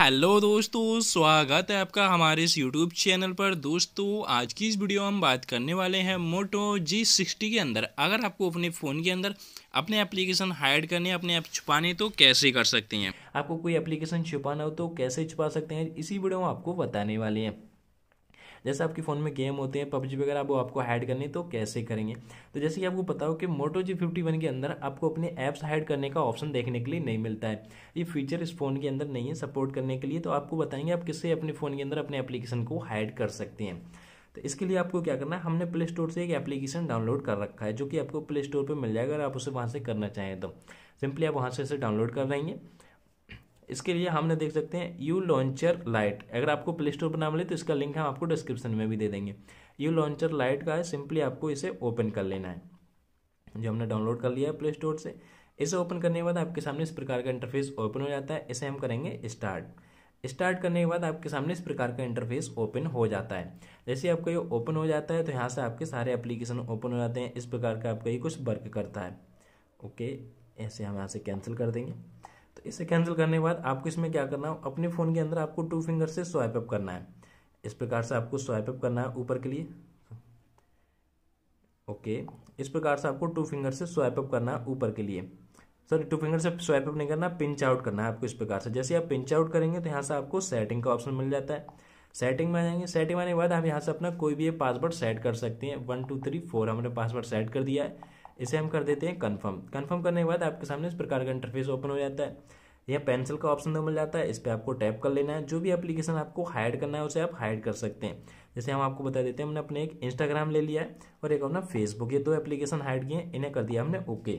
hello दोस्तों स्वागत है आपका हमारे इस यूट्यूब चैनल पर दोस्तों आज की इस वीडियो में हम बात करने वाले हैं मोटो जी सिक्सटी के अंदर अगर आपको अपने फ़ोन के अंदर अपने एप्लीकेशन हाइड करने अपने ऐप छुपाने तो कैसे कर सकते हैं आपको कोई एप्लीकेशन छुपाना हो तो कैसे छुपा सकते हैं इसी वीडियो में आपको बताने वाले हैं जैसे आपके फ़ोन में गेम होते हैं पबजी वगैरह वो आपको हाइड करनी तो कैसे करेंगे तो जैसे कि आपको पता हो कि मोटो जी फिफ्टी वन के अंदर आपको अपने ऐप्स हाइड करने का ऑप्शन देखने के लिए नहीं मिलता है ये फीचर इस फ़ोन के अंदर नहीं है सपोर्ट करने के लिए तो आपको बताएंगे आप किससे अपने फ़ोन के अंदर अपने एप्लीकेशन को हाइड कर सकते हैं तो इसके लिए आपको क्या करना है हमने प्ले स्टोर से एक एप्लीकेशन डाउनलोड कर रखा है जो कि आपको प्ले स्टोर पर मिल जाएगा अगर आप उसे वहाँ से करना चाहें तो सिंपली आप वहाँ से इसे डाउनलोड कर लेंगे इसके लिए हमने देख सकते हैं यू लॉन्चर लाइट अगर आपको प्ले स्टोर पर ना मिले तो इसका लिंक हम आपको डिस्क्रिप्शन में भी दे देंगे यू लॉन्चर लाइट का है सिंपली आपको इसे ओपन कर लेना है जो हमने डाउनलोड कर लिया है प्ले स्टोर से इसे ओपन करने के बाद आपके सामने इस प्रकार का इंटरफेस ओपन हो जाता है इसे हम करेंगे स्टार्ट स्टार्ट करने के बाद आपके सामने इस प्रकार का इंटरफेस ओपन हो जाता है जैसे आपका ये ओपन हो जाता है तो यहाँ से आपके सारे एप्लीकेशन ओपन हो जाते हैं इस प्रकार का आपका ये कुछ वर्क करता है ओके ऐसे हम यहाँ से कैंसिल कर देंगे तो इसे कैंसिल करने के बाद आपको इसमें क्या करना है अपने फ़ोन के अंदर आपको टू फिंगर से स्वाइप अप करना है इस प्रकार से आपको स्वाइप अप करना है ऊपर के लिए ओके इस प्रकार से आपको टू फिंगर से स्वाइप अप करना है ऊपर के लिए सॉरी टू फिंगर से स्वाइप अप नहीं करना पिंच आउट करना है आपको इस प्रकार से जैसे आप पिंच आउट करेंगे तो यहाँ से आपको सेटिंग का ऑप्शन मिल जाता है सेटिंग में आ जाएंगे सेटिंग आने के बाद आप यहाँ से अपना कोई भी पासवर्ड सेट कर सकते हैं वन टू थ्री फोर हमने पासवर्ड सेट कर दिया है इसे हम कर देते हैं कन्फर्म कन्फर्म करने के बाद आपके सामने इस प्रकार का इंटरफेस ओपन हो जाता है यह पेंसिल का ऑप्शन मिल जाता है इस पर आपको टैप कर लेना है जो भी एप्लीकेशन आपको हाइड करना है उसे आप हाइड कर सकते हैं जैसे हम आपको बता देते हैं हमने अपने एक इंस्टाग्राम ले लिया है और एक अपना फेसबुक ये दो एप्लीकेशन हाइड किए इन्हें कर दिया हमने ओके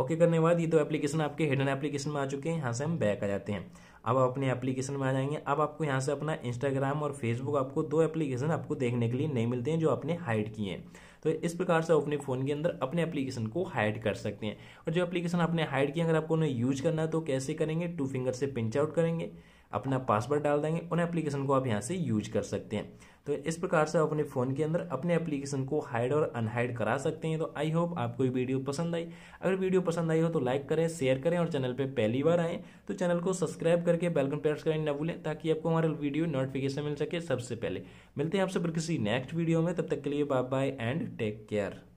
ओके करने के बाद ये तो एप्लीकेशन आपके हिडन एप्लीकेशन में आ चुके हैं यहाँ से हम बैक आ जाते हैं अब आप अपने एप्लीकेशन में आ जाएंगे अब आपको यहाँ से अपना इंस्टाग्राम और फेसबुक आपको दो एप्लीकेशन आपको देखने के लिए नहीं मिलते हैं जो आपने हाइड किए हैं तो इस प्रकार से आप अपने फ़ोन के अंदर अपने एप्लीकेशन को हाइड कर सकते हैं और जो एप्लीकेशन आपने हाइड किया अगर आपको उन्हें यूज करना है तो कैसे करेंगे टू फिंगर से पिंच आउट करेंगे अपना पासवर्ड डाल देंगे उन एप्लीकेशन को आप यहाँ से यूज कर सकते हैं तो इस प्रकार से आप अपने फ़ोन के अंदर अपने एप्लीकेशन को हाइड और अनहाइड करा सकते हैं तो आई होप आपको ये वीडियो पसंद आई अगर वीडियो पसंद आई हो तो लाइक करें शेयर करें और चैनल पे पहली बार आएँ तो चैनल को सब्सक्राइब करके बेलकन प्रेस करें ना भूलें ताकि आपको हमारा वीडियो नोटिफिकेशन मिल सके सबसे पहले मिलते हैं आपसे फिर किसी नेक्स्ट वीडियो में तब तक के लिए bye bye and take care